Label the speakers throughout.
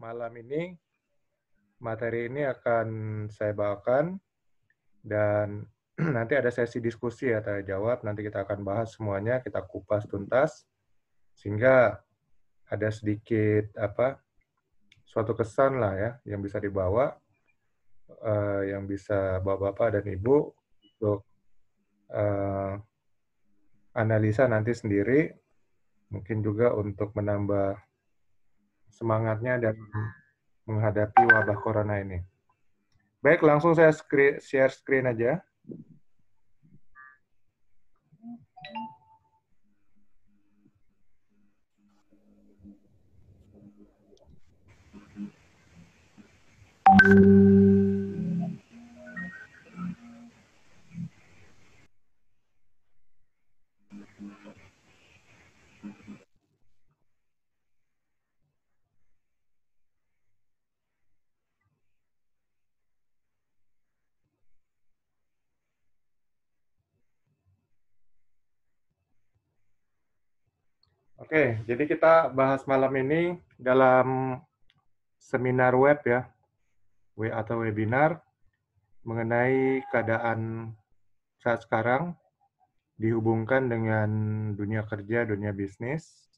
Speaker 1: Malam ini materi ini akan saya bawakan dan nanti ada sesi diskusi ya tanya jawab. Nanti kita akan bahas semuanya, kita kupas tuntas sehingga ada sedikit apa suatu kesan lah ya yang bisa dibawa uh, yang bisa bapak-bapak dan ibu untuk uh, analisa nanti sendiri mungkin juga untuk menambah semangatnya dan hmm. menghadapi wabah corona ini. Baik, langsung saya screen, share screen aja. Thank you. Oke, jadi kita bahas malam ini dalam seminar web ya, W atau webinar mengenai keadaan saat sekarang dihubungkan dengan dunia kerja, dunia bisnis,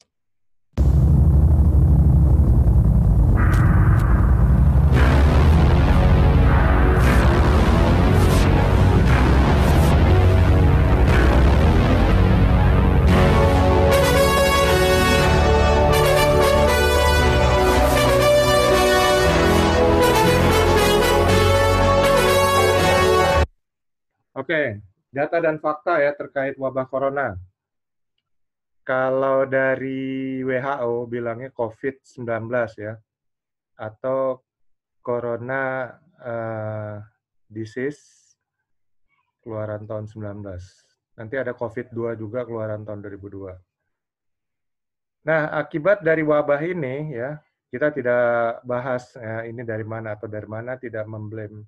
Speaker 1: Oke, data dan fakta ya terkait wabah corona. Kalau dari WHO bilangnya COVID-19 ya, atau Corona uh, Disease keluaran tahun 19. Nanti ada COVID-2 juga keluaran tahun 2002. Nah, akibat dari wabah ini ya, kita tidak bahas ya, ini dari mana atau dari mana, tidak memblame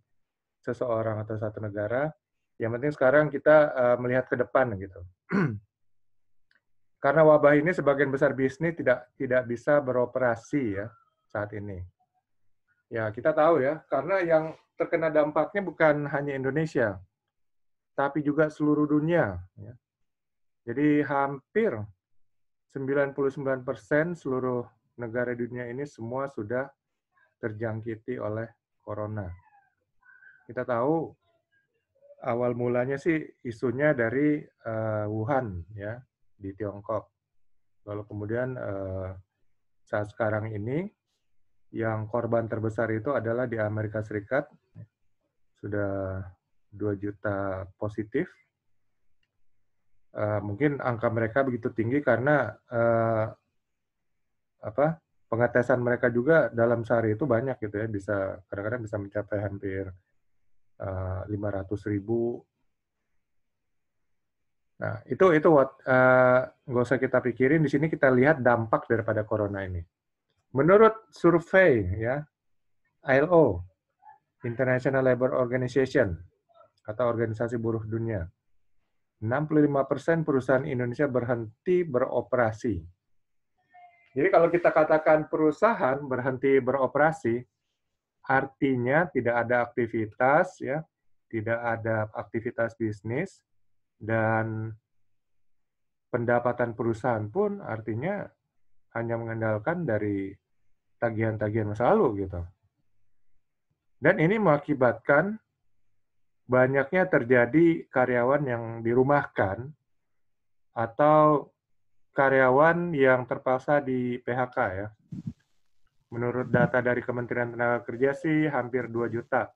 Speaker 1: seseorang atau satu negara, yang penting sekarang kita uh, melihat ke depan gitu. Karena wabah ini sebagian besar bisnis tidak tidak bisa beroperasi ya saat ini. Ya, kita tahu ya, karena yang terkena dampaknya bukan hanya Indonesia, tapi juga seluruh dunia. Ya. Jadi hampir 99% seluruh negara dunia ini semua sudah terjangkiti oleh corona. Kita tahu awal mulanya sih isunya dari uh, Wuhan ya di Tiongkok. Lalu kemudian uh, saat sekarang ini yang korban terbesar itu adalah di Amerika Serikat sudah 2 juta positif. Uh, mungkin angka mereka begitu tinggi karena uh, apa pengetesan mereka juga dalam sehari itu banyak gitu ya bisa kadang-kadang bisa mencapai hampir Eh, lima ribu. Nah, itu itu what eh, nggak usah kita pikirin. Di sini kita lihat dampak daripada corona ini. Menurut survei ya ILO International Labor Organization atau Organisasi Buruh Dunia, 65% perusahaan Indonesia berhenti beroperasi. Jadi kalau kita katakan perusahaan berhenti beroperasi, artinya tidak ada aktivitas ya, tidak ada aktivitas bisnis dan pendapatan perusahaan pun artinya hanya mengandalkan dari tagihan-tagihan masa lalu gitu. Dan ini mengakibatkan banyaknya terjadi karyawan yang dirumahkan atau karyawan yang terpaksa di PHK ya, Menurut data dari Kementerian Tenaga Kerja sih hampir 2 juta.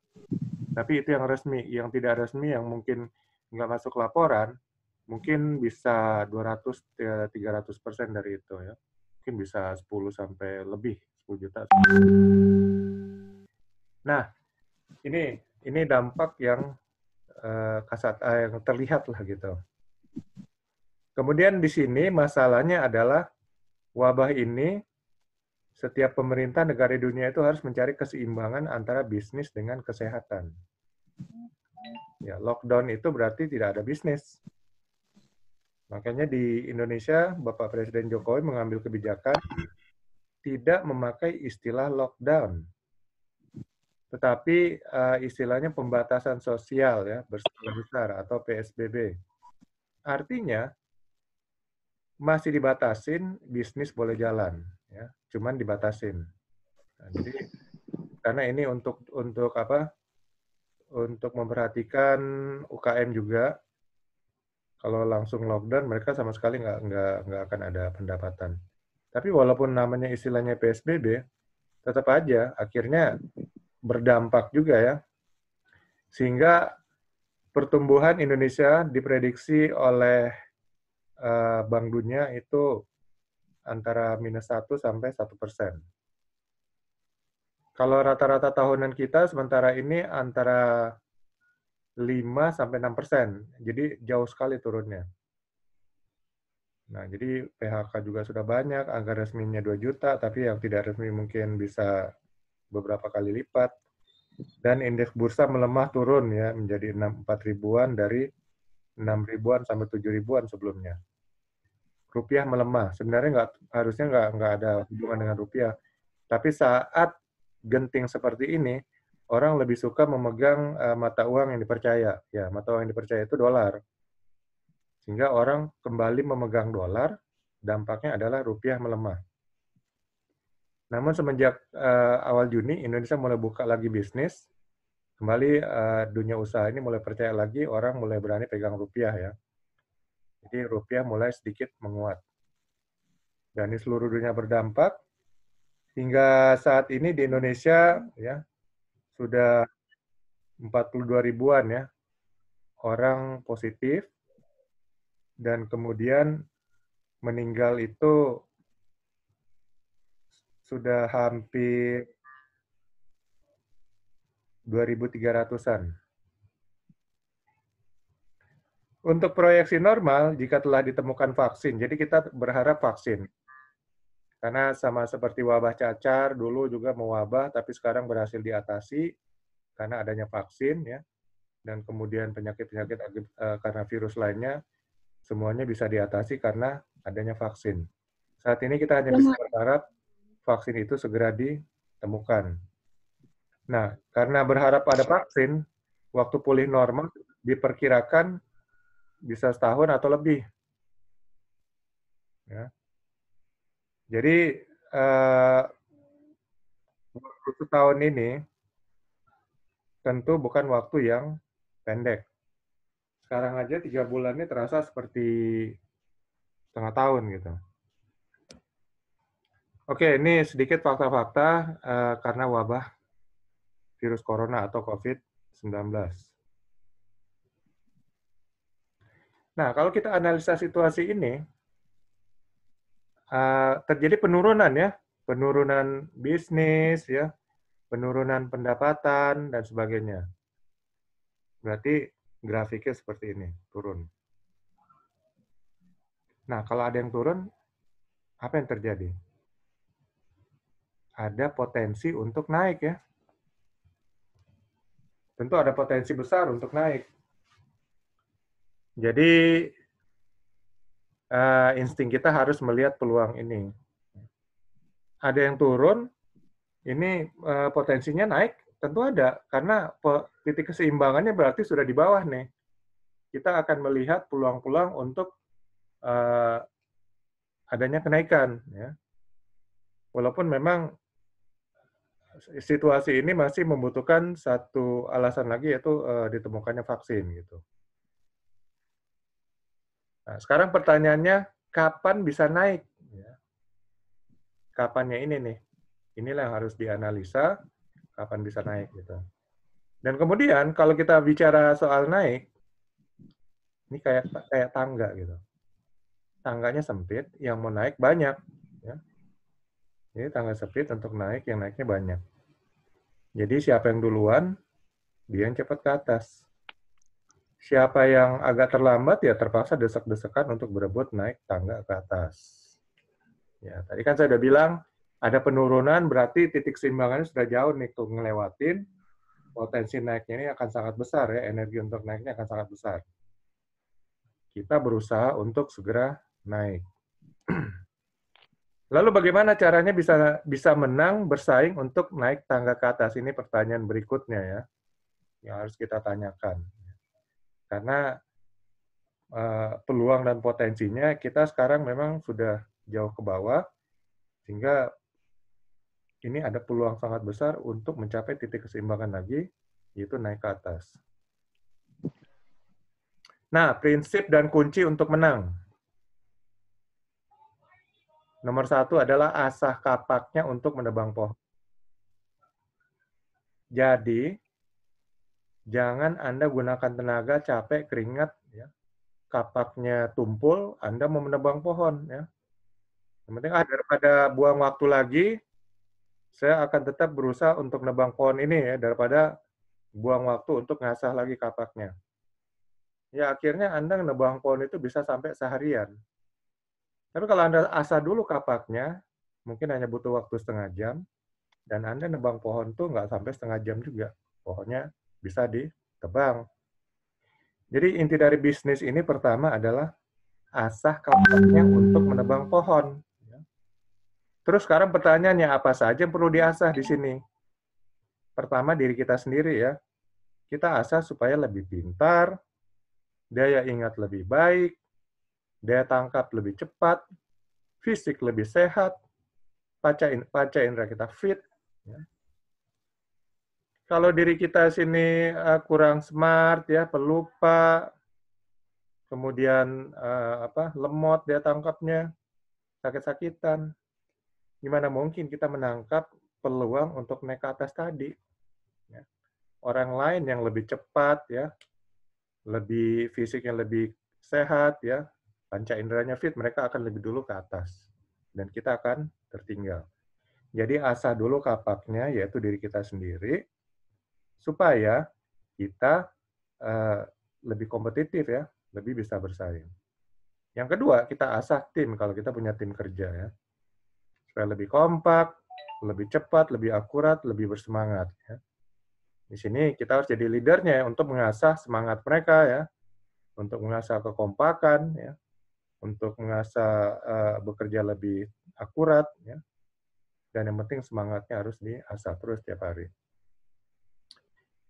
Speaker 1: Tapi itu yang resmi. Yang tidak resmi yang mungkin nggak masuk laporan, mungkin bisa 200-300 ya, persen dari itu ya. Mungkin bisa 10 sampai lebih, 10 juta. Nah, ini ini dampak yang eh, kasat eh, yang terlihat lah gitu. Kemudian di sini masalahnya adalah wabah ini setiap pemerintah negara dunia itu harus mencari keseimbangan antara bisnis dengan kesehatan. Ya, lockdown itu berarti tidak ada bisnis. Makanya di Indonesia Bapak Presiden Jokowi mengambil kebijakan tidak memakai istilah lockdown. Tetapi uh, istilahnya pembatasan sosial ya berskala besar atau PSBB. Artinya masih dibatasin bisnis boleh jalan ya cuman dibatasin nah, jadi karena ini untuk untuk apa untuk memperhatikan UKM juga kalau langsung lockdown mereka sama sekali nggak nggak nggak akan ada pendapatan tapi walaupun namanya istilahnya PSBB tetap aja akhirnya berdampak juga ya sehingga pertumbuhan Indonesia diprediksi oleh eh, Bank Dunia itu antara minus 1 sampai 1 persen. Kalau rata-rata tahunan kita sementara ini antara 5 sampai 6 persen. Jadi jauh sekali turunnya. Nah, jadi PHK juga sudah banyak, angka resminya 2 juta, tapi yang tidak resmi mungkin bisa beberapa kali lipat. Dan indeks bursa melemah turun ya, menjadi 4 ribuan dari 6 ribuan sampai 7 ribuan sebelumnya rupiah melemah. Sebenarnya nggak harusnya nggak nggak ada hubungan dengan rupiah. Tapi saat genting seperti ini, orang lebih suka memegang uh, mata uang yang dipercaya. Ya, mata uang yang dipercaya itu dolar. Sehingga orang kembali memegang dolar, dampaknya adalah rupiah melemah. Namun semenjak uh, awal Juni, Indonesia mulai buka lagi bisnis. Kembali uh, dunia usaha ini mulai percaya lagi, orang mulai berani pegang rupiah ya jadi rupiah mulai sedikit menguat. Dan ini seluruh dunia berdampak. Hingga saat ini di Indonesia ya sudah 42 ribuan ya orang positif dan kemudian meninggal itu sudah hampir 2.300-an. Untuk proyeksi normal, jika telah ditemukan vaksin, jadi kita berharap vaksin. Karena sama seperti wabah cacar, dulu juga mewabah, tapi sekarang berhasil diatasi karena adanya vaksin, ya. Dan kemudian penyakit-penyakit eh, karena virus lainnya, semuanya bisa diatasi karena adanya vaksin. Saat ini kita hanya bisa berharap vaksin itu segera ditemukan. Nah, karena berharap ada vaksin, waktu pulih normal diperkirakan bisa setahun atau lebih. Ya. Jadi waktu eh, tahun ini tentu bukan waktu yang pendek. Sekarang aja tiga bulan ini terasa seperti setengah tahun gitu. Oke, ini sedikit fakta-fakta uh, karena wabah virus corona atau COVID-19. Nah, kalau kita analisa situasi ini, eh, terjadi penurunan ya, penurunan bisnis ya, penurunan pendapatan dan sebagainya. Berarti grafiknya seperti ini, turun. Nah, kalau ada yang turun, apa yang terjadi? Ada potensi untuk naik ya. Tentu ada potensi besar untuk naik jadi uh, insting kita harus melihat peluang ini. Ada yang turun, ini uh, potensinya naik, tentu ada karena titik keseimbangannya berarti sudah di bawah nih. Kita akan melihat peluang-peluang untuk uh, adanya kenaikan, ya. Walaupun memang situasi ini masih membutuhkan satu alasan lagi yaitu uh, ditemukannya vaksin gitu. Nah, sekarang pertanyaannya, kapan bisa naik? Ya. Kapannya ini nih. Inilah yang harus dianalisa, kapan bisa naik. gitu. Dan kemudian, kalau kita bicara soal naik, ini kayak kayak tangga gitu. Tangganya sempit, yang mau naik banyak. Ya. Ini tangga sempit untuk naik, yang naiknya banyak. Jadi siapa yang duluan, dia yang cepat ke atas. Siapa yang agak terlambat ya terpaksa desek-desekan untuk berebut naik tangga ke atas. Ya, tadi kan saya sudah bilang ada penurunan berarti titik seimbangannya sudah jauh nih tuh ngelewatin potensi naiknya ini akan sangat besar ya, energi untuk naiknya akan sangat besar. Kita berusaha untuk segera naik. Lalu bagaimana caranya bisa bisa menang bersaing untuk naik tangga ke atas? Ini pertanyaan berikutnya ya, yang harus kita tanyakan karena uh, peluang dan potensinya kita sekarang memang sudah jauh ke bawah sehingga ini ada peluang sangat besar untuk mencapai titik keseimbangan lagi yaitu naik ke atas. Nah, prinsip dan kunci untuk menang. Nomor satu adalah asah kapaknya untuk menebang pohon. Jadi, jangan Anda gunakan tenaga capek keringat ya. Kapaknya tumpul, Anda mau menebang pohon ya. Yang penting ah, daripada buang waktu lagi, saya akan tetap berusaha untuk nebang pohon ini ya daripada buang waktu untuk ngasah lagi kapaknya. Ya akhirnya Anda nebang pohon itu bisa sampai seharian. Tapi kalau Anda asah dulu kapaknya, mungkin hanya butuh waktu setengah jam, dan Anda nebang pohon tuh nggak sampai setengah jam juga. Pohonnya bisa ditebang. Jadi inti dari bisnis ini pertama adalah asah kelompoknya untuk menebang pohon. Ya. Terus sekarang pertanyaannya apa saja yang perlu diasah di sini? Pertama diri kita sendiri ya. Kita asah supaya lebih pintar, daya ingat lebih baik, daya tangkap lebih cepat, fisik lebih sehat, paca, paca indera kita fit, ya kalau diri kita sini uh, kurang smart ya pelupa kemudian uh, apa lemot dia tangkapnya sakit-sakitan gimana mungkin kita menangkap peluang untuk naik ke atas tadi ya. orang lain yang lebih cepat ya lebih fisiknya lebih sehat ya panca inderanya fit mereka akan lebih dulu ke atas dan kita akan tertinggal jadi asah dulu kapaknya yaitu diri kita sendiri supaya kita uh, lebih kompetitif ya, lebih bisa bersaing. Yang kedua, kita asah tim kalau kita punya tim kerja ya. Supaya lebih kompak, lebih cepat, lebih akurat, lebih bersemangat ya. Di sini kita harus jadi leadernya ya, untuk mengasah semangat mereka ya, untuk mengasah kekompakan ya, untuk mengasah uh, bekerja lebih akurat ya. Dan yang penting semangatnya harus diasah terus tiap hari.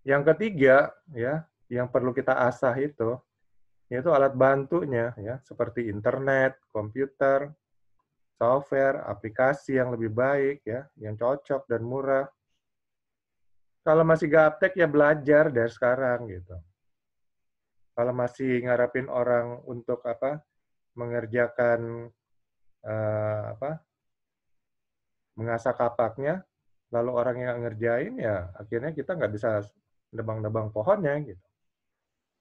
Speaker 1: Yang ketiga, ya, yang perlu kita asah itu yaitu alat bantunya ya, seperti internet, komputer, software, aplikasi yang lebih baik ya, yang cocok dan murah. Kalau masih gaptek ya belajar dari sekarang gitu. Kalau masih ngarapin orang untuk apa? mengerjakan eh, apa? mengasah kapaknya, lalu orang yang ngerjain ya akhirnya kita nggak bisa nebang-nebang pohonnya gitu.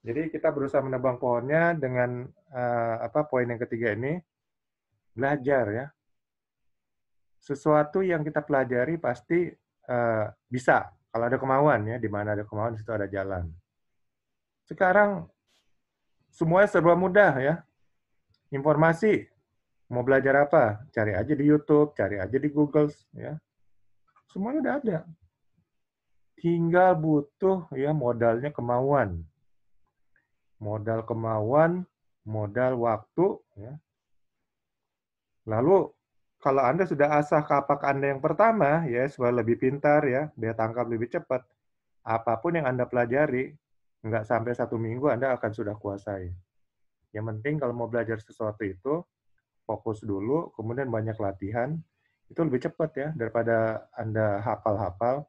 Speaker 1: Jadi kita berusaha menebang pohonnya dengan uh, apa poin yang ketiga ini belajar ya. Sesuatu yang kita pelajari pasti uh, bisa kalau ada kemauan ya, di mana ada kemauan di ada jalan. Sekarang semuanya serba mudah ya. Informasi mau belajar apa? Cari aja di YouTube, cari aja di Google ya. Semuanya udah ada tinggal butuh ya modalnya kemauan. Modal kemauan, modal waktu ya. Lalu kalau Anda sudah asah kapak Anda yang pertama ya supaya lebih pintar ya, dia tangkap lebih cepat. Apapun yang Anda pelajari, nggak sampai satu minggu Anda akan sudah kuasai. Yang penting kalau mau belajar sesuatu itu fokus dulu, kemudian banyak latihan, itu lebih cepat ya daripada Anda hafal-hafal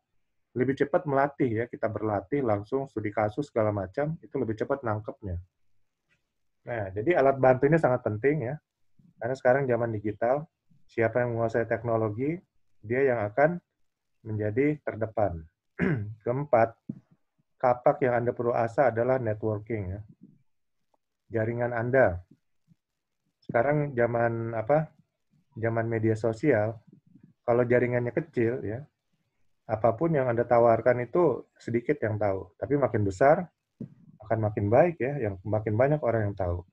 Speaker 1: lebih cepat melatih ya kita berlatih langsung studi kasus segala macam itu lebih cepat nangkepnya nah jadi alat bantu ini sangat penting ya karena sekarang zaman digital siapa yang menguasai teknologi dia yang akan menjadi terdepan keempat kapak yang anda perlu asah adalah networking ya jaringan anda sekarang zaman apa zaman media sosial kalau jaringannya kecil ya apapun yang Anda tawarkan itu sedikit yang tahu, tapi makin besar akan makin baik ya, yang makin banyak orang yang tahu.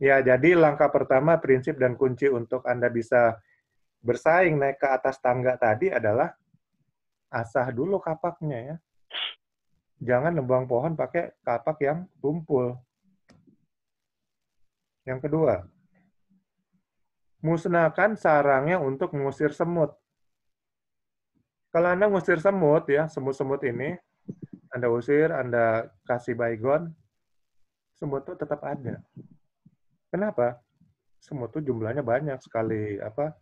Speaker 1: Ya, jadi langkah pertama prinsip dan kunci untuk Anda bisa bersaing naik ke atas tangga tadi adalah asah dulu kapaknya ya. Jangan nembang pohon pakai kapak yang tumpul. Yang kedua, musnahkan sarangnya untuk mengusir semut. Kalau Anda ngusir semut ya, semut-semut ini, Anda usir, Anda kasih baygon, semut itu tetap ada. Kenapa? Semut itu jumlahnya banyak sekali apa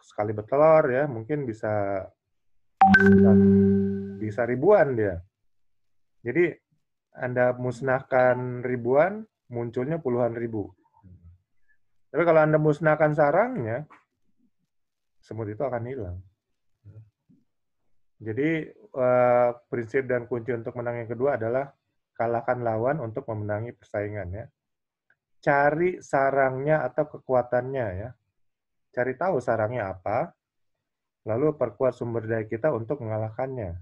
Speaker 1: sekali bertelur ya, mungkin bisa bisa ribuan dia. Jadi Anda musnahkan ribuan, munculnya puluhan ribu. Tapi kalau Anda musnahkan sarangnya, semut itu akan hilang. Jadi eh, prinsip dan kunci untuk menang yang kedua adalah kalahkan lawan untuk memenangi persaingan ya. Cari sarangnya atau kekuatannya ya. Cari tahu sarangnya apa, lalu perkuat sumber daya kita untuk mengalahkannya.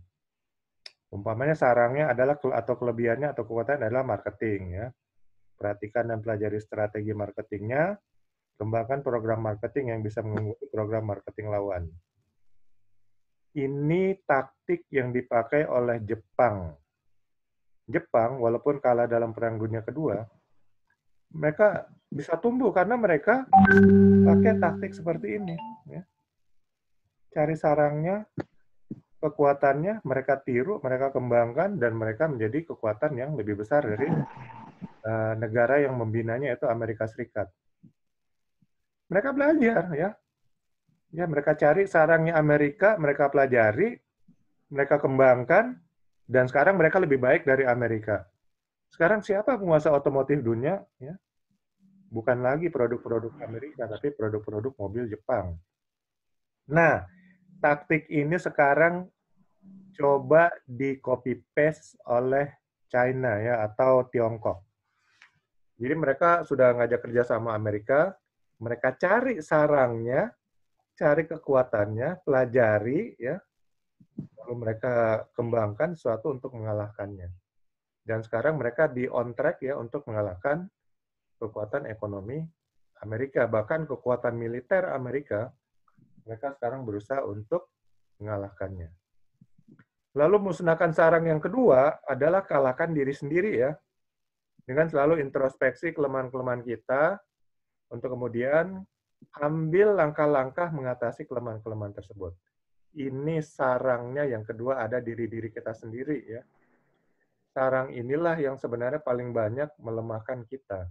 Speaker 1: Umpamanya sarangnya adalah atau kelebihannya atau kekuatannya adalah marketing ya. Perhatikan dan pelajari strategi marketingnya, kembangkan program marketing yang bisa mengungguli program marketing lawan. Ini taktik yang dipakai oleh Jepang. Jepang, walaupun kalah dalam Perang Dunia Kedua, mereka bisa tumbuh karena mereka pakai taktik seperti ini. Ya. Cari sarangnya, kekuatannya, mereka tiru, mereka kembangkan, dan mereka menjadi kekuatan yang lebih besar dari uh, negara yang membinanya, yaitu Amerika Serikat. Mereka belajar, ya. Ya, mereka cari sarangnya Amerika, mereka pelajari, mereka kembangkan, dan sekarang mereka lebih baik dari Amerika. Sekarang siapa penguasa otomotif dunia? Ya, bukan lagi produk-produk Amerika, tapi produk-produk mobil Jepang. Nah, taktik ini sekarang coba di copy paste oleh China ya atau Tiongkok. Jadi mereka sudah ngajak kerja sama Amerika, mereka cari sarangnya, cari kekuatannya, pelajari ya, lalu mereka kembangkan sesuatu untuk mengalahkannya. Dan sekarang mereka di on track ya untuk mengalahkan kekuatan ekonomi Amerika, bahkan kekuatan militer Amerika, mereka sekarang berusaha untuk mengalahkannya. Lalu musnahkan sarang yang kedua adalah kalahkan diri sendiri ya. Dengan selalu introspeksi kelemahan-kelemahan kita, untuk kemudian ambil langkah-langkah mengatasi kelemahan-kelemahan tersebut. Ini sarangnya yang kedua ada diri-diri kita sendiri ya. Sarang inilah yang sebenarnya paling banyak melemahkan kita.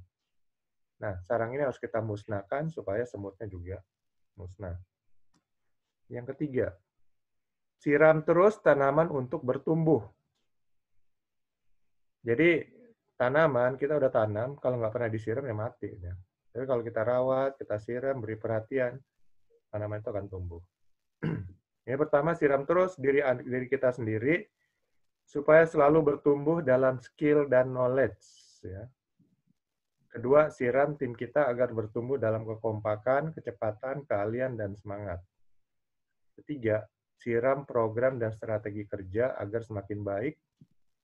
Speaker 1: Nah, sarang ini harus kita musnahkan supaya semutnya juga musnah. Yang ketiga, siram terus tanaman untuk bertumbuh. Jadi, tanaman kita udah tanam, kalau nggak pernah disiram ya mati. Ya tapi kalau kita rawat, kita siram, beri perhatian, tanaman itu akan tumbuh. Ini pertama siram terus diri diri kita sendiri supaya selalu bertumbuh dalam skill dan knowledge. Ya. Kedua, siram tim kita agar bertumbuh dalam kekompakan, kecepatan, keahlian, dan semangat. Ketiga, siram program dan strategi kerja agar semakin baik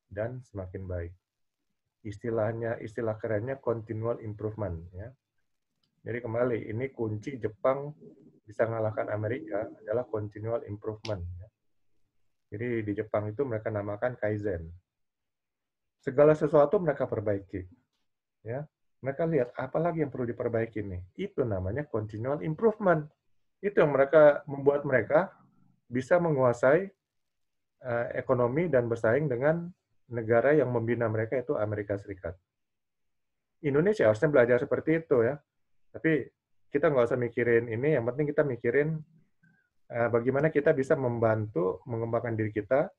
Speaker 1: dan semakin baik. Istilahnya, istilah kerennya continual improvement. Ya jadi kembali, ini kunci Jepang bisa mengalahkan Amerika adalah continual improvement. Ya. Jadi di Jepang itu mereka namakan kaizen. Segala sesuatu mereka perbaiki. Ya, mereka lihat apalagi yang perlu diperbaiki nih. Itu namanya continual improvement. Itu yang mereka membuat mereka bisa menguasai uh, ekonomi dan bersaing dengan negara yang membina mereka itu Amerika Serikat. Indonesia harusnya belajar seperti itu ya tapi kita nggak usah mikirin ini, yang penting kita mikirin uh, bagaimana kita bisa membantu mengembangkan diri kita.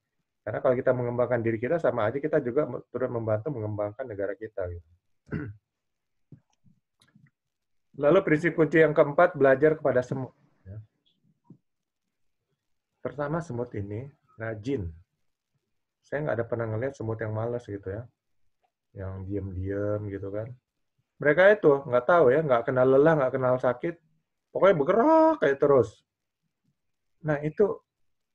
Speaker 1: Karena kalau kita mengembangkan diri kita, sama aja kita juga turut membantu mengembangkan negara kita. Gitu. Lalu prinsip kunci yang keempat, belajar kepada semut. Ya. Pertama, semut ini rajin. Saya nggak ada pernah ngeliat semut yang malas gitu ya. Yang diem-diem gitu kan mereka itu nggak tahu ya, nggak kenal lelah, nggak kenal sakit, pokoknya bergerak kayak terus. Nah itu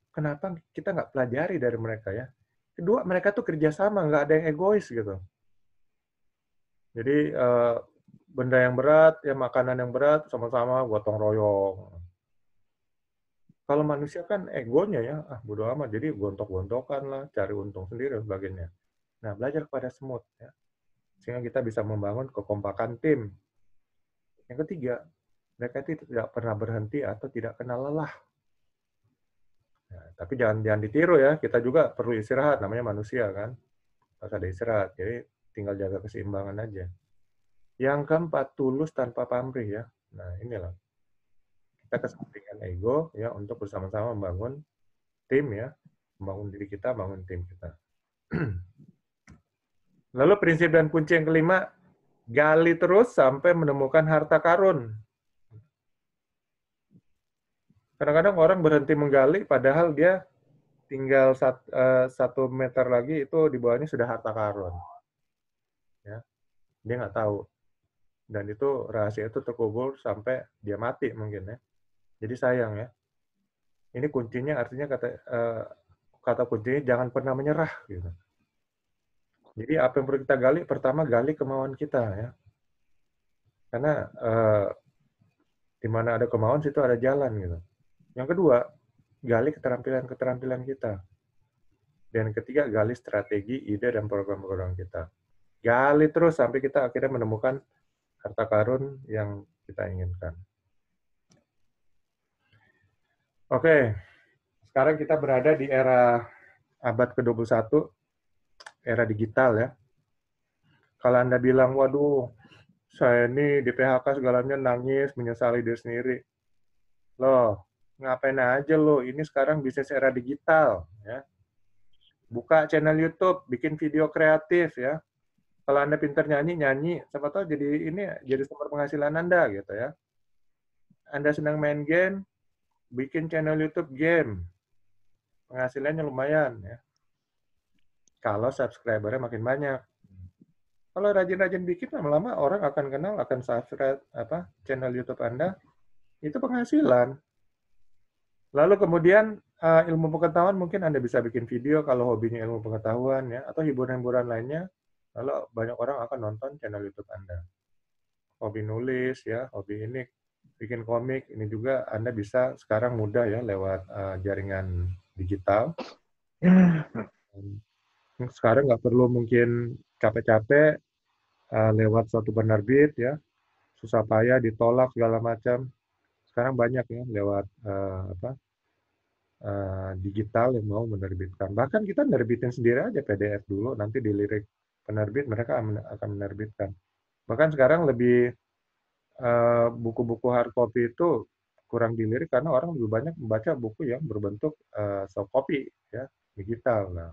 Speaker 1: kenapa kita nggak pelajari dari mereka ya? Kedua mereka tuh kerjasama, nggak ada yang egois gitu. Jadi uh, benda yang berat, ya makanan yang berat sama-sama gotong royong. Kalau manusia kan egonya ya, ah bodo amat, jadi gontok-gontokan lah, cari untung sendiri dan sebagainya. Nah, belajar kepada semut ya sehingga kita bisa membangun kekompakan tim. Yang ketiga, mereka itu tidak pernah berhenti atau tidak kenal lelah. Ya, tapi jangan jangan ditiru ya, kita juga perlu istirahat, namanya manusia kan, harus ada istirahat. Jadi tinggal jaga keseimbangan aja. Yang keempat, tulus tanpa pamrih ya. Nah inilah kita kesampingan ego ya untuk bersama-sama membangun tim ya, membangun diri kita, bangun tim kita. Lalu prinsip dan kunci yang kelima, gali terus sampai menemukan harta karun. Kadang-kadang orang berhenti menggali, padahal dia tinggal sat, uh, satu meter lagi itu di bawahnya sudah harta karun. Ya, dia nggak tahu. Dan itu rahasia itu terkubur sampai dia mati mungkin ya. Jadi sayang ya. Ini kuncinya artinya kata uh, kata kuncinya jangan pernah menyerah gitu. Jadi apa yang perlu kita gali? Pertama gali kemauan kita ya. Karena uh, di mana ada kemauan situ ada jalan gitu. Yang kedua gali keterampilan-keterampilan kita. Dan ketiga gali strategi, ide dan program-program kita. Gali terus sampai kita akhirnya menemukan harta karun yang kita inginkan. Oke, sekarang kita berada di era abad ke-21 era digital ya. Kalau Anda bilang, waduh, saya ini di PHK segalanya nangis, menyesali diri sendiri. Loh, ngapain aja lo, ini sekarang bisnis era digital. ya Buka channel YouTube, bikin video kreatif ya. Kalau Anda pinter nyanyi, nyanyi. Siapa tahu jadi ini jadi sumber penghasilan Anda gitu ya. Anda senang main game, bikin channel YouTube game. Penghasilannya lumayan ya kalau subscribernya makin banyak. Kalau rajin-rajin bikin lama-lama orang akan kenal, akan subscribe apa channel YouTube Anda. Itu penghasilan. Lalu kemudian eh, ilmu pengetahuan mungkin Anda bisa bikin video kalau hobinya ilmu pengetahuan ya atau hiburan-hiburan lainnya. Lalu banyak orang akan nonton channel YouTube Anda. Hobi nulis ya, hobi ini bikin komik ini juga Anda bisa sekarang mudah ya lewat eh, jaringan digital sekarang nggak perlu mungkin capek-capek uh, lewat suatu penerbit ya susah payah ditolak segala macam sekarang banyak ya lewat uh, apa uh, digital yang mau menerbitkan bahkan kita menerbitin sendiri aja PDF dulu nanti dilirik penerbit mereka akan menerbitkan bahkan sekarang lebih buku buku-buku hard copy itu kurang dilirik karena orang lebih banyak membaca buku yang berbentuk uh, soft copy ya digital nah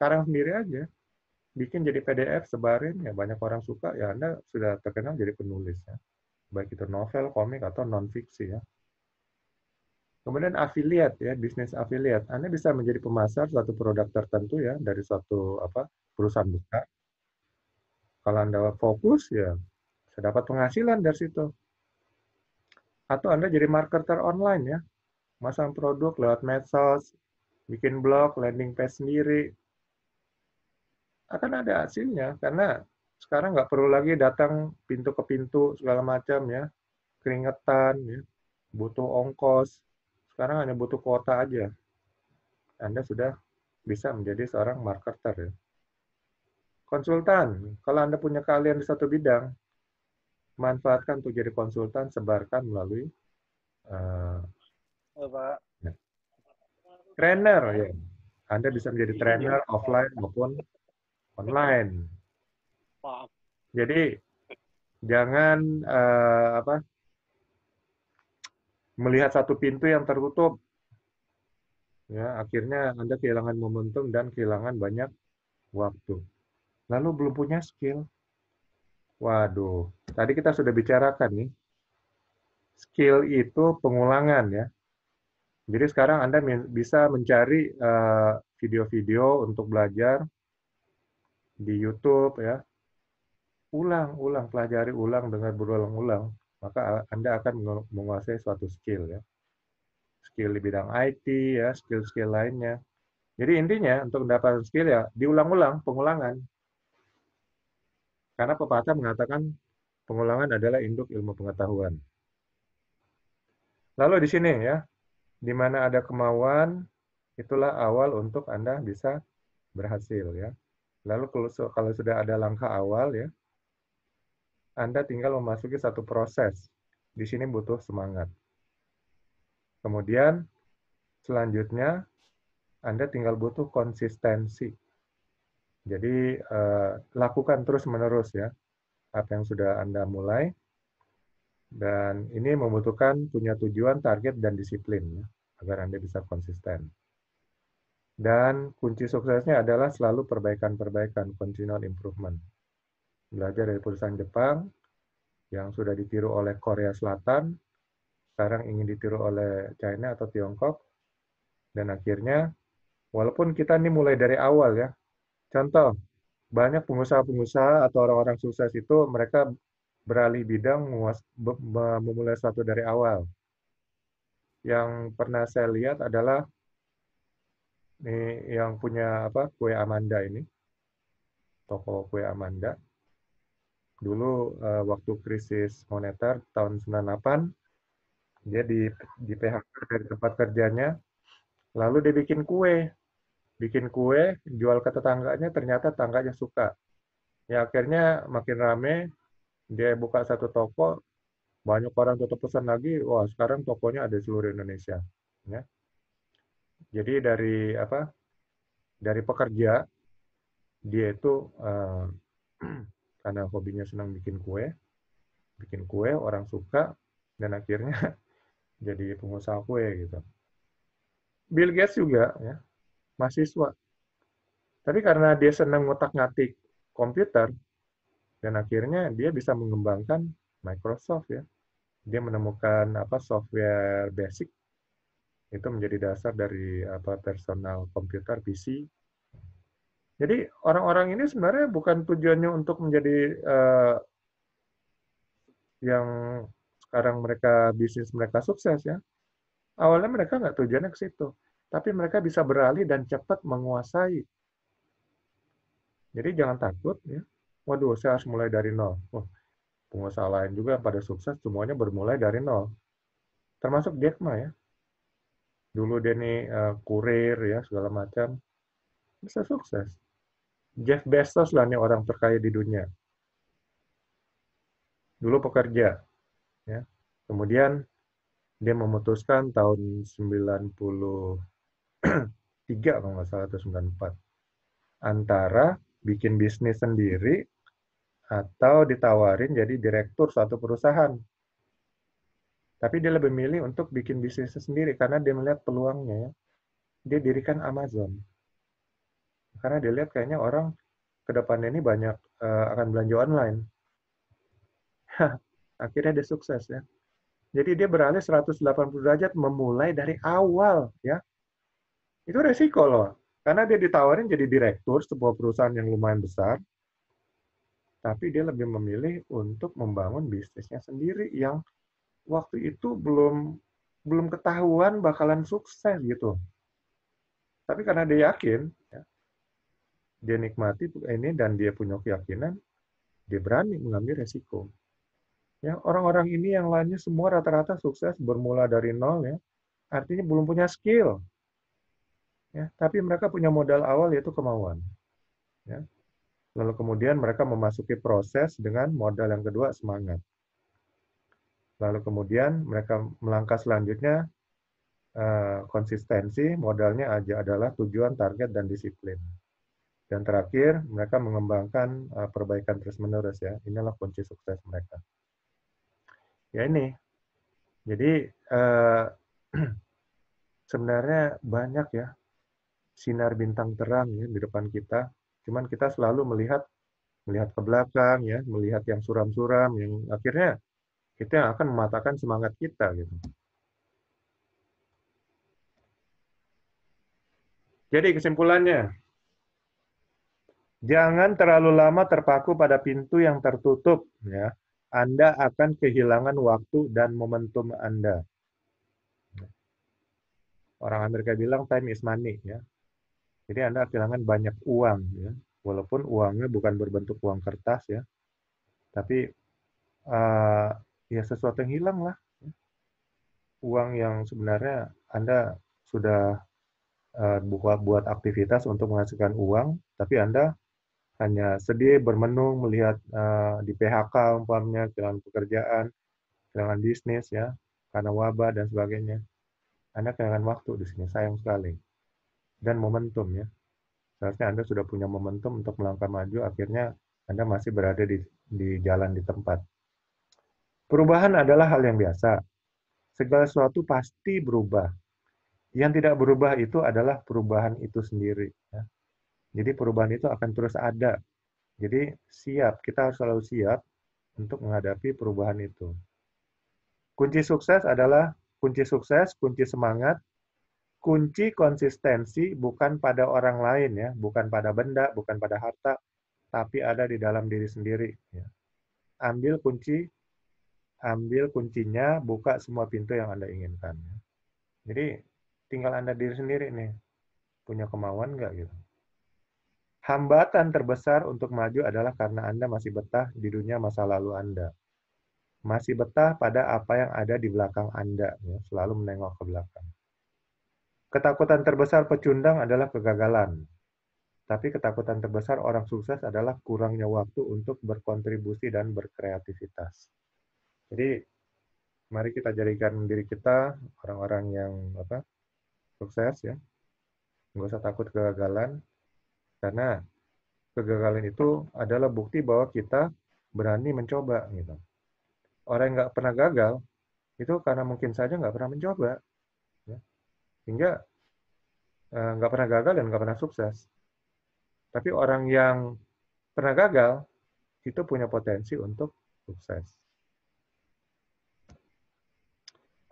Speaker 1: sekarang sendiri aja bikin jadi PDF sebarin ya banyak orang suka ya Anda sudah terkenal jadi penulis ya baik itu novel, komik atau non fiksi ya. Kemudian affiliate ya, bisnis affiliate. Anda bisa menjadi pemasar suatu produk tertentu ya dari suatu apa perusahaan besar. Kalau Anda fokus ya bisa dapat penghasilan dari situ. Atau Anda jadi marketer online ya. Masang produk lewat medsos, bikin blog, landing page sendiri, akan ada hasilnya karena sekarang nggak perlu lagi datang pintu ke pintu segala macam ya keringetan ya butuh ongkos sekarang hanya butuh kuota aja anda sudah bisa menjadi seorang marketer ya konsultan kalau anda punya keahlian di satu bidang manfaatkan untuk jadi konsultan sebarkan melalui uh,
Speaker 2: Pak. Ya.
Speaker 1: trainer ya anda bisa menjadi trainer offline maupun online. Maaf. Jadi jangan uh, apa melihat satu pintu yang tertutup. Ya, akhirnya Anda kehilangan momentum dan kehilangan banyak waktu. Lalu belum punya skill. Waduh, tadi kita sudah bicarakan nih. Skill itu pengulangan ya. Jadi sekarang Anda bisa mencari eh, video-video uh, video -video untuk belajar di YouTube ya. Ulang, ulang, pelajari ulang dengan berulang-ulang, maka Anda akan menguasai suatu skill ya. Skill di bidang IT ya, skill-skill lainnya. Jadi intinya untuk mendapatkan skill ya diulang-ulang, pengulangan. Karena pepatah mengatakan pengulangan adalah induk ilmu pengetahuan. Lalu di sini ya, di mana ada kemauan, itulah awal untuk Anda bisa berhasil ya. Lalu kalau, kalau sudah ada langkah awal ya, Anda tinggal memasuki satu proses. Di sini butuh semangat. Kemudian selanjutnya Anda tinggal butuh konsistensi. Jadi eh, lakukan terus-menerus ya apa yang sudah Anda mulai. Dan ini membutuhkan punya tujuan, target, dan disiplin ya, agar Anda bisa konsisten. Dan kunci suksesnya adalah selalu perbaikan-perbaikan, continual improvement. Belajar dari perusahaan Jepang yang sudah ditiru oleh Korea Selatan, sekarang ingin ditiru oleh China atau Tiongkok, dan akhirnya walaupun kita ini mulai dari awal ya. Contoh, banyak pengusaha-pengusaha atau orang-orang sukses itu mereka beralih bidang memulai suatu dari awal. Yang pernah saya lihat adalah ini yang punya apa kue Amanda ini toko kue Amanda dulu uh, waktu krisis moneter tahun 98 dia di di PHK dari tempat kerjanya lalu dia bikin kue bikin kue jual ke tetangganya ternyata tetangganya suka ya akhirnya makin rame dia buka satu toko banyak orang tutup pesan lagi wah sekarang tokonya ada di seluruh Indonesia ya jadi dari apa? Dari pekerja dia itu uh, karena hobinya senang bikin kue, bikin kue orang suka dan akhirnya jadi pengusaha kue gitu. Bill Gates juga ya mahasiswa, tapi karena dia senang ngotak-ngatik komputer dan akhirnya dia bisa mengembangkan Microsoft ya. Dia menemukan apa software basic itu menjadi dasar dari apa personal komputer PC. Jadi orang-orang ini sebenarnya bukan tujuannya untuk menjadi uh, yang sekarang mereka bisnis mereka sukses ya. Awalnya mereka nggak tujuannya ke situ, tapi mereka bisa beralih dan cepat menguasai. Jadi jangan takut ya. Waduh, saya harus mulai dari nol. Oh, pengusaha lain juga pada sukses semuanya bermulai dari nol. Termasuk Jack Ma ya dulu dia nih uh, kurir ya segala macam bisa sukses Jeff Bezos lah nih orang terkaya di dunia dulu pekerja ya kemudian dia memutuskan tahun 93 kalau nggak salah atau 94 antara bikin bisnis sendiri atau ditawarin jadi direktur suatu perusahaan tapi dia lebih milih untuk bikin bisnisnya sendiri karena dia melihat peluangnya. ya. Dia dirikan Amazon. Karena dia lihat kayaknya orang kedepannya ini banyak uh, akan belanja online. Akhirnya dia sukses ya. Jadi dia beralih 180 derajat memulai dari awal ya. Itu resiko loh. Karena dia ditawarin jadi direktur sebuah perusahaan yang lumayan besar. Tapi dia lebih memilih untuk membangun bisnisnya sendiri yang waktu itu belum belum ketahuan bakalan sukses gitu. Tapi karena dia yakin, ya, dia nikmati ini dan dia punya keyakinan, dia berani mengambil resiko. Ya, orang-orang ini yang lainnya semua rata-rata sukses bermula dari nol ya. Artinya belum punya skill. Ya, tapi mereka punya modal awal yaitu kemauan. Ya. Lalu kemudian mereka memasuki proses dengan modal yang kedua semangat. Lalu kemudian mereka melangkah selanjutnya eh, konsistensi modalnya aja adalah tujuan, target dan disiplin. Dan terakhir mereka mengembangkan eh, perbaikan terus-menerus ya. Inilah kunci sukses mereka. Ya ini. Jadi eh, sebenarnya banyak ya sinar bintang terang ya di depan kita. Cuman kita selalu melihat melihat ke belakang ya, melihat yang suram-suram yang akhirnya itu yang akan mematahkan semangat kita gitu. Jadi kesimpulannya, jangan terlalu lama terpaku pada pintu yang tertutup ya. Anda akan kehilangan waktu dan momentum Anda. Orang Amerika bilang time is money ya. Jadi Anda kehilangan banyak uang ya. Walaupun uangnya bukan berbentuk uang kertas ya. Tapi uh, ya sesuatu yang hilang lah. Uang yang sebenarnya Anda sudah uh, buat, buat aktivitas untuk menghasilkan uang, tapi Anda hanya sedih, bermenung, melihat uh, di PHK umpamanya, dengan pekerjaan, dengan bisnis ya, karena wabah dan sebagainya. Anda kehilangan waktu di sini, sayang sekali. Dan momentum ya. Seharusnya Anda sudah punya momentum untuk melangkah maju, akhirnya Anda masih berada di, di jalan di tempat. Perubahan adalah hal yang biasa. Segala sesuatu pasti berubah. Yang tidak berubah itu adalah perubahan itu sendiri. Ya. Jadi perubahan itu akan terus ada. Jadi siap, kita harus selalu siap untuk menghadapi perubahan itu. Kunci sukses adalah kunci sukses, kunci semangat, kunci konsistensi bukan pada orang lain ya, bukan pada benda, bukan pada harta, tapi ada di dalam diri sendiri. Ya. Ambil kunci ambil kuncinya, buka semua pintu yang Anda inginkan. Ya. Jadi tinggal Anda diri sendiri nih, punya kemauan nggak gitu. Hambatan terbesar untuk maju adalah karena Anda masih betah di dunia masa lalu Anda. Masih betah pada apa yang ada di belakang Anda, ya, selalu menengok ke belakang. Ketakutan terbesar pecundang adalah kegagalan. Tapi ketakutan terbesar orang sukses adalah kurangnya waktu untuk berkontribusi dan berkreativitas. Jadi mari kita jadikan diri kita orang-orang yang apa sukses ya. Nggak usah takut kegagalan karena kegagalan itu adalah bukti bahwa kita berani mencoba gitu. Orang yang nggak pernah gagal itu karena mungkin saja nggak pernah mencoba, ya. sehingga eh, nggak pernah gagal dan nggak pernah sukses. Tapi orang yang pernah gagal itu punya potensi untuk sukses.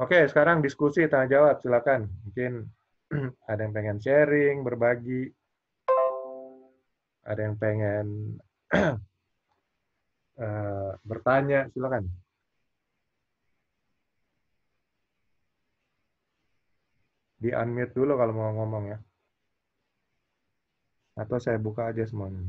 Speaker 1: Oke, sekarang diskusi tanya jawab, silakan. Mungkin ada yang pengen sharing, berbagi, ada yang pengen uh, bertanya, silakan. Di unmute dulu kalau mau ngomong ya. Atau saya buka aja semuanya.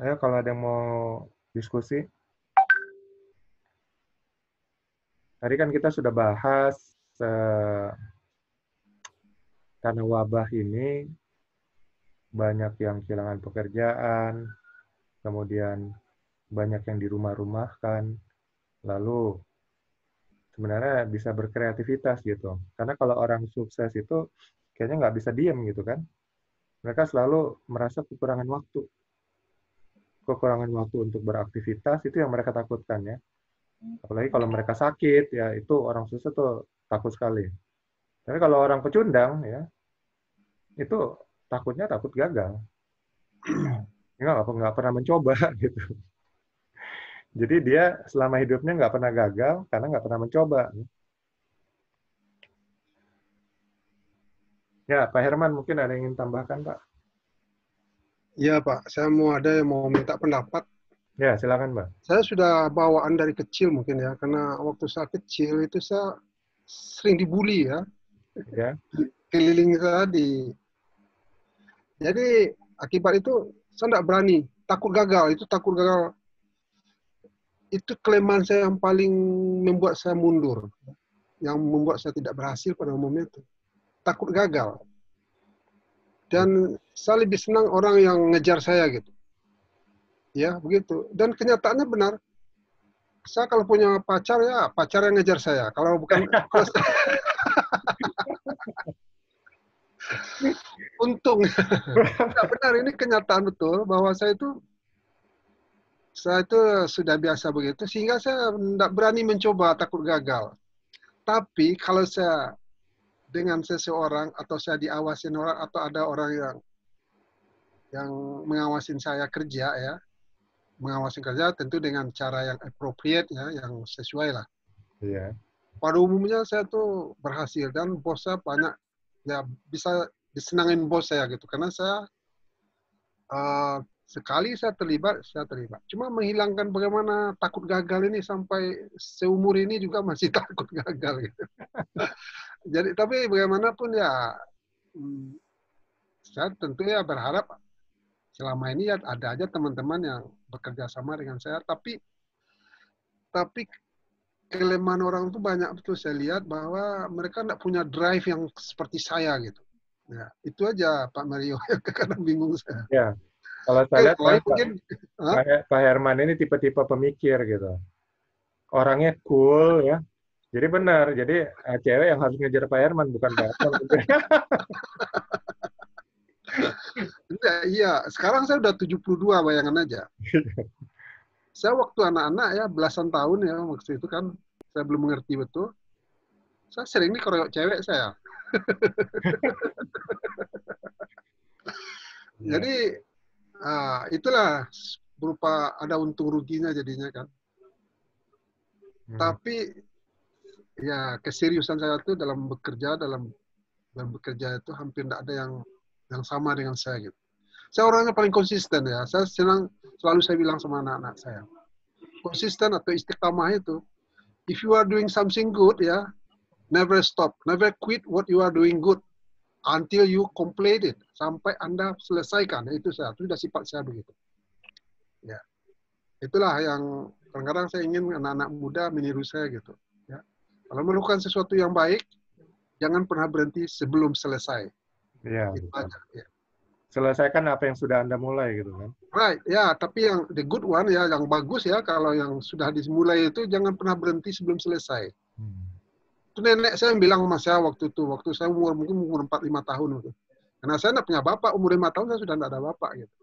Speaker 1: Ayo kalau ada yang mau diskusi. Tadi kan kita sudah bahas eh, karena wabah ini banyak yang kehilangan pekerjaan, kemudian banyak yang di rumah rumah kan lalu sebenarnya bisa berkreativitas gitu. Karena kalau orang sukses itu kayaknya nggak bisa diem gitu kan. Mereka selalu merasa kekurangan waktu kekurangan waktu untuk beraktivitas itu yang mereka takutkan ya. Apalagi kalau mereka sakit ya itu orang susah tuh takut sekali. Tapi kalau orang pecundang ya itu takutnya takut gagal. Enggak nggak pernah mencoba gitu. Jadi dia selama hidupnya nggak pernah gagal karena nggak pernah mencoba. Ya, Pak Herman mungkin ada yang ingin tambahkan, Pak.
Speaker 2: Iya Pak, saya mau ada yang mau minta pendapat.
Speaker 1: Ya, silakan Pak.
Speaker 2: Saya sudah bawaan dari kecil mungkin ya, karena waktu saya kecil itu saya sering dibully ya. Ya. Keliling saya di... Jadi akibat itu saya tidak berani, takut gagal, itu takut gagal. Itu kelemahan saya yang paling membuat saya mundur. Yang membuat saya tidak berhasil pada umumnya itu. Takut gagal. Dan saya lebih senang orang yang ngejar saya gitu. Ya, begitu. Dan kenyataannya benar. Saya kalau punya pacar ya pacar yang ngejar saya. Kalau bukan untung. Nah, benar ini kenyataan betul bahwa saya itu saya itu sudah biasa begitu sehingga saya tidak berani mencoba takut gagal. Tapi kalau saya dengan seseorang atau saya diawasin orang atau ada orang yang yang mengawasin saya kerja ya mengawasi kerja tentu dengan cara yang appropriate ya yang sesuai lah. Yeah. Pada umumnya saya tuh berhasil dan bos saya banyak ya bisa disenangin bos saya gitu karena saya uh, sekali saya terlibat saya terlibat. Cuma menghilangkan bagaimana takut gagal ini sampai seumur ini juga masih takut gagal gitu. Jadi tapi bagaimanapun ya hmm, saya tentu ya berharap selama ini ya ada aja teman-teman yang bekerja sama dengan saya tapi tapi kelemahan orang itu banyak betul saya lihat bahwa mereka tidak punya drive yang seperti saya gitu ya itu aja Pak Mario yang kadang bingung saya
Speaker 1: ya kalau saya eh, lihat mungkin Pak, Pak Herman ini tipe-tipe pemikir gitu orangnya cool ya jadi benar jadi eh, cewek yang harus ngejar Pak Herman bukan Pak Herman
Speaker 2: Enggak, iya. Sekarang saya udah 72, bayangan aja. saya waktu anak-anak ya, belasan tahun ya, waktu itu kan, saya belum mengerti betul. Saya sering nih koreok cewek saya. Iya. Jadi, uh, itulah berupa ada untung ruginya jadinya kan. Hmm. Tapi ya keseriusan saya itu dalam bekerja dalam dalam bekerja itu hampir tidak ada yang yang sama dengan saya gitu. Saya orangnya paling konsisten ya. Saya senang selalu saya bilang sama anak-anak saya. Konsisten atau istiqamah itu if you are doing something good ya, never stop, never quit what you are doing good until you complete it sampai Anda selesaikan. Itu saya, itu sudah sifat saya begitu. Ya. Itulah yang kadang-kadang saya ingin anak-anak muda meniru saya gitu. Ya. Kalau melakukan sesuatu yang baik, jangan pernah berhenti sebelum selesai.
Speaker 1: Iya. Gitu ya. Selesaikan apa yang sudah Anda mulai gitu kan.
Speaker 2: Right, ya, tapi yang the good one ya, yang bagus ya kalau yang sudah dimulai itu jangan pernah berhenti sebelum selesai. Hmm. Itu nenek saya yang bilang sama saya waktu itu, waktu saya umur mungkin umur empat lima tahun gitu. Karena saya tidak punya bapak, umur 5 tahun saya sudah tidak ada bapak gitu.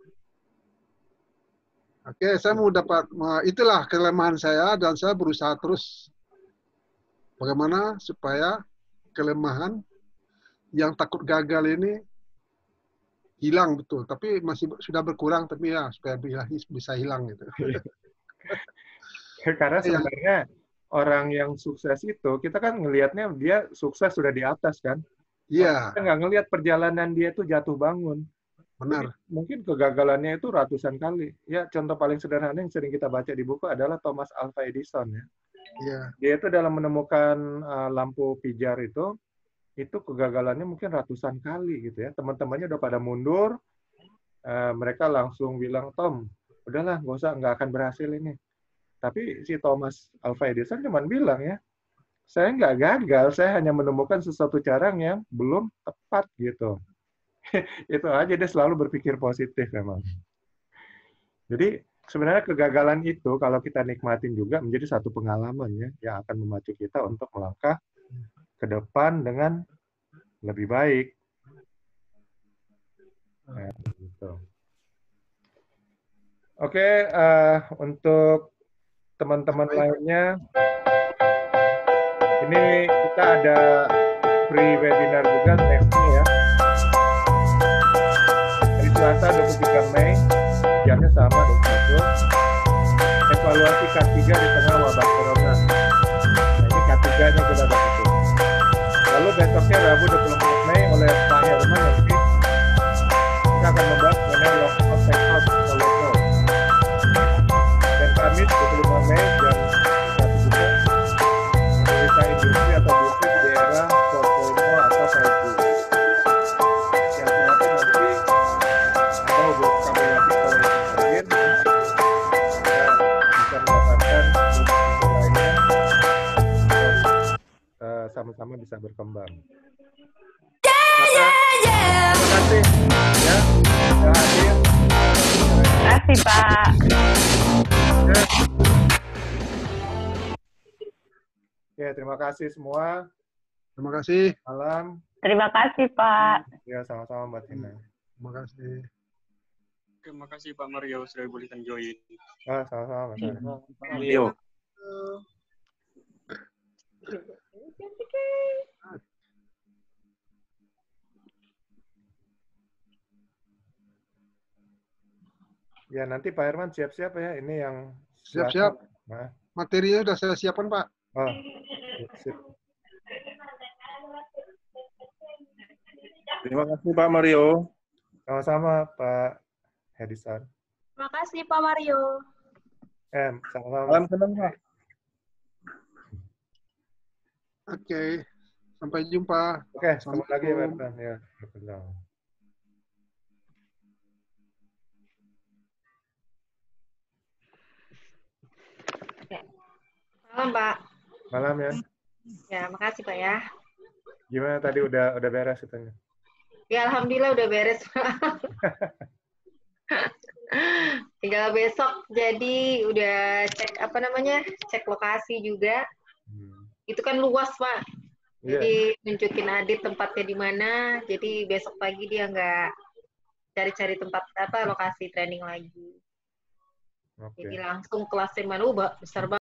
Speaker 2: Oke, saya mau dapat itulah kelemahan saya dan saya berusaha terus bagaimana supaya kelemahan yang takut gagal ini hilang betul, tapi masih sudah berkurang tapi ya supaya bisa hilang gitu.
Speaker 1: Karena iya. sebenarnya orang yang sukses itu kita kan ngelihatnya dia sukses sudah di atas kan. Iya. Kita nggak ngelihat perjalanan dia itu jatuh bangun. Benar. Jadi, mungkin kegagalannya itu ratusan kali. Ya contoh paling sederhana yang sering kita baca di buku adalah Thomas Alva Edison ya. Iya. Dia itu dalam menemukan uh, lampu pijar itu itu kegagalannya mungkin ratusan kali gitu ya. Teman-temannya udah pada mundur, eh, mereka langsung bilang, Tom, udahlah nggak usah, nggak akan berhasil ini. Tapi si Thomas Alva Edison cuma bilang ya, saya nggak gagal, saya hanya menemukan sesuatu cara yang belum tepat gitu. itu aja dia selalu berpikir positif memang. Jadi sebenarnya kegagalan itu kalau kita nikmatin juga menjadi satu pengalaman ya yang akan memacu kita untuk melangkah ke depan dengan lebih baik. Nah, gitu. Oke, uh, untuk teman-teman lainnya, ini kita ada free webinar juga next ya. Hari Selasa 23 Mei, jamnya sama 21. Evaluasi K3 di tengah wabah corona. Nah, ini K3-nya kita bahas Lalu besoknya Rabu 24 Mei oleh Pak Herman Yogi, kita akan membahas mengenai Lock of Tech House Solo Dan Kamis 25 Mei jam berkembang. Yeah, yeah, yeah. Terima kasih. Ya, terima kasih. Terima kasih, Pak. Ya, terima kasih semua. Terima kasih. Malam. Terima kasih, Pak. Ya, sama-sama, Mbak Tina. Terima kasih. Terima kasih Pak Mario sudah boleh join. Ah, sama-sama. Mario. Iya. Mario. Ya nanti Pak Herman siap-siap ya ini yang siap-siap. Nah.
Speaker 2: Materinya sudah saya siapkan Pak. Oh, Terima
Speaker 1: kasih Pak Mario. Sama-sama Pak Hedisan.
Speaker 2: Terima kasih Pak Mario.
Speaker 1: Em, eh, sama-sama. Salam kenal Pak. Oke, okay.
Speaker 2: sampai jumpa. Oke, okay, sampai lagi Pak Herman. Ya, Malam, Pak. Malam ya. Ya, makasih Pak ya.
Speaker 1: Gimana tadi udah udah beres itu
Speaker 2: Ya, alhamdulillah udah beres, Pak. Tinggal besok jadi udah
Speaker 1: cek apa namanya? Cek lokasi juga. Hmm. Itu kan luas, Pak. Yeah. Jadi nunjukin Adit tempatnya di mana. Jadi besok pagi dia nggak cari-cari tempat apa lokasi training lagi. Okay. Jadi langsung kelas
Speaker 2: mana? Oh, uh, besar banget